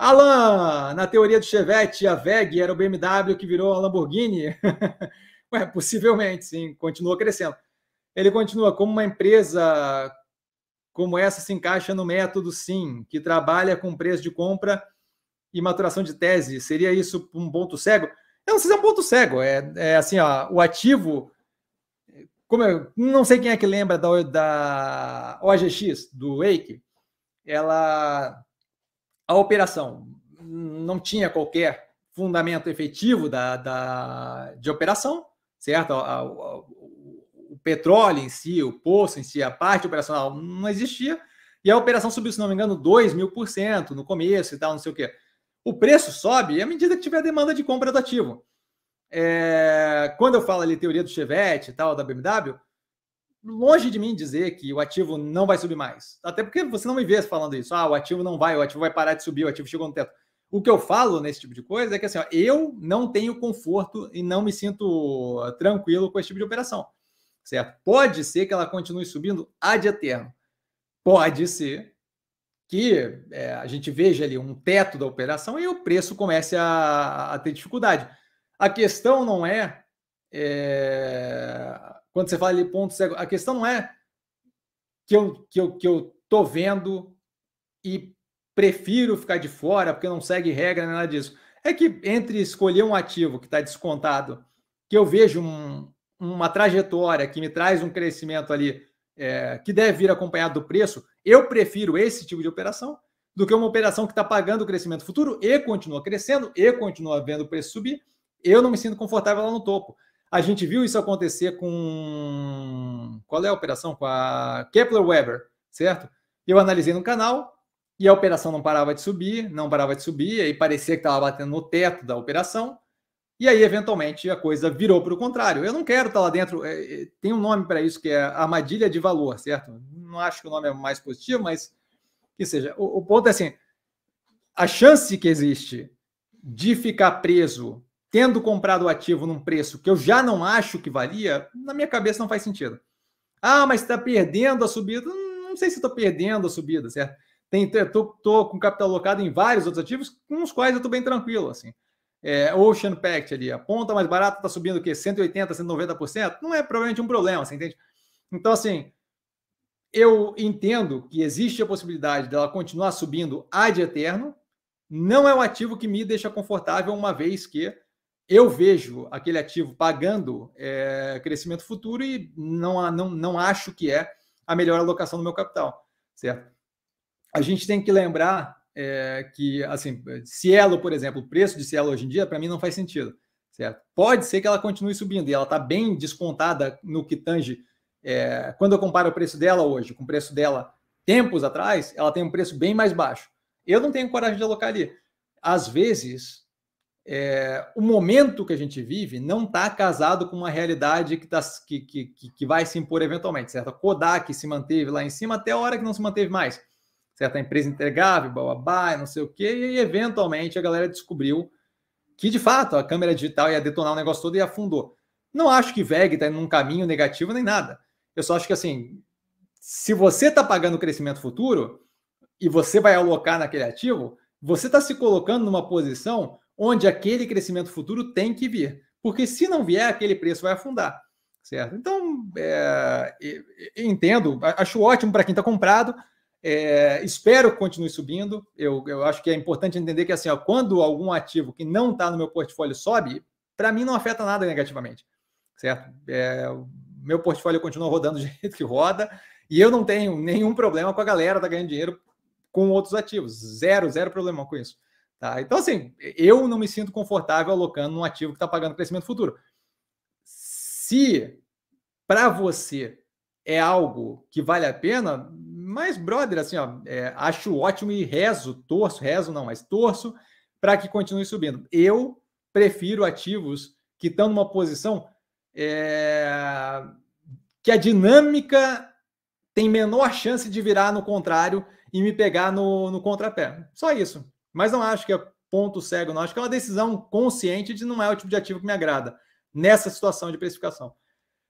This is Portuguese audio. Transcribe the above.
Alan, na teoria do Chevette, a VEG era o BMW que virou a Lamborghini? Ué, possivelmente, sim, continua crescendo. Ele continua como uma empresa como essa se encaixa no método sim, que trabalha com preço de compra e maturação de tese. Seria isso um ponto cego? Eu não sei se é um ponto cego. É, é assim, ó, o ativo. Como eu, não sei quem é que lembra da, da OGX, do Wake. Ela a operação não tinha qualquer fundamento efetivo da, da de operação, certo? A, a, o petróleo em si, o poço em si, a parte operacional não existia, e a operação subiu, se não me engano, 2 mil por cento no começo e tal, não sei o quê. O preço sobe à medida que tiver demanda de compra do ativo. É, quando eu falo ali teoria do Chevette e tal, da BMW, longe de mim dizer que o ativo não vai subir mais. Até porque você não me vê falando isso. Ah, o ativo não vai, o ativo vai parar de subir, o ativo chegou no teto. O que eu falo nesse tipo de coisa é que assim, ó, eu não tenho conforto e não me sinto ah, tranquilo com esse tipo de operação. Certo? Pode ser que ela continue subindo ad eterno. Pode ser que é, a gente veja ali um teto da operação e o preço comece a, a ter dificuldade. A questão não é, é quando você fala de pontos a questão não é que eu, que eu, que eu tô vendo e prefiro ficar de fora porque não segue regra, nada disso. É que entre escolher um ativo que está descontado, que eu vejo um, uma trajetória que me traz um crescimento ali é, que deve vir acompanhado do preço, eu prefiro esse tipo de operação do que uma operação que está pagando o crescimento futuro e continua crescendo e continua vendo o preço subir. Eu não me sinto confortável lá no topo. A gente viu isso acontecer com. Qual é a operação? Com a Kepler Weber, certo? Eu analisei no canal e a operação não parava de subir, não parava de subir, aí parecia que estava batendo no teto da operação. E aí, eventualmente, a coisa virou para o contrário. Eu não quero estar tá lá dentro. É, é, tem um nome para isso que é armadilha de valor, certo? Não acho que o nome é mais positivo, mas que seja. O, o ponto é assim: a chance que existe de ficar preso tendo comprado o ativo num preço que eu já não acho que valia, na minha cabeça não faz sentido. Ah, mas está perdendo a subida. Não sei se estou perdendo a subida, certo? Tem, tô, tô com capital alocado em vários outros ativos, com os quais eu estou bem tranquilo, assim. É, Ocean Pact ali, a ponta mais barata está subindo o quê? 180%, 190%? Não é provavelmente um problema, você entende? Então, assim, eu entendo que existe a possibilidade dela continuar subindo ad eterno, não é um ativo que me deixa confortável, uma vez que eu vejo aquele ativo pagando é, crescimento futuro e não, não, não acho que é a melhor alocação do meu capital, certo? A gente tem que lembrar é, que, assim, Cielo, por exemplo, o preço de Cielo hoje em dia, para mim, não faz sentido, certo? Pode ser que ela continue subindo e ela está bem descontada no que tange. É, quando eu comparo o preço dela hoje com o preço dela tempos atrás, ela tem um preço bem mais baixo. Eu não tenho coragem de alocar ali. Às vezes, é, o momento que a gente vive não está casado com uma realidade que, tá, que, que, que, vai se impor eventualmente, certo? A Kodak se manteve lá em cima até a hora que não se manteve mais, certo? A empresa entregável, bababá, não sei o quê, e eventualmente a galera descobriu que, de fato, a câmera digital ia detonar o negócio todo e afundou. Não acho que VEG está indo num caminho negativo nem nada. Eu só acho que, assim, se você está pagando o crescimento futuro e você vai alocar naquele ativo, você está se colocando numa posição onde aquele crescimento futuro tem que vir. Porque se não vier, aquele preço vai afundar. Certo? Então, é, entendo, acho ótimo para quem está comprado. É, espero que continue subindo. Eu, eu acho que é importante entender que assim, ó, quando algum ativo que não está no meu portfólio sobe, para mim não afeta nada negativamente. Certo? É, meu portfólio continua rodando do jeito que roda, e eu não tenho nenhum problema com a galera da tá ganhando dinheiro com outros ativos. Zero, zero problema com isso. Tá? Então, assim, eu não me sinto confortável alocando num ativo que está pagando crescimento futuro. Se para você é algo que vale a pena, mas, brother, assim, ó, é, acho ótimo e rezo, torço, rezo não, mas torço para que continue subindo. Eu prefiro ativos que estão numa posição é, que a dinâmica tem menor chance de virar no contrário e me pegar no, no contrapé. Só isso. Mas não acho que é ponto cego, não. Acho que é uma decisão consciente de não é o tipo de ativo que me agrada nessa situação de precificação.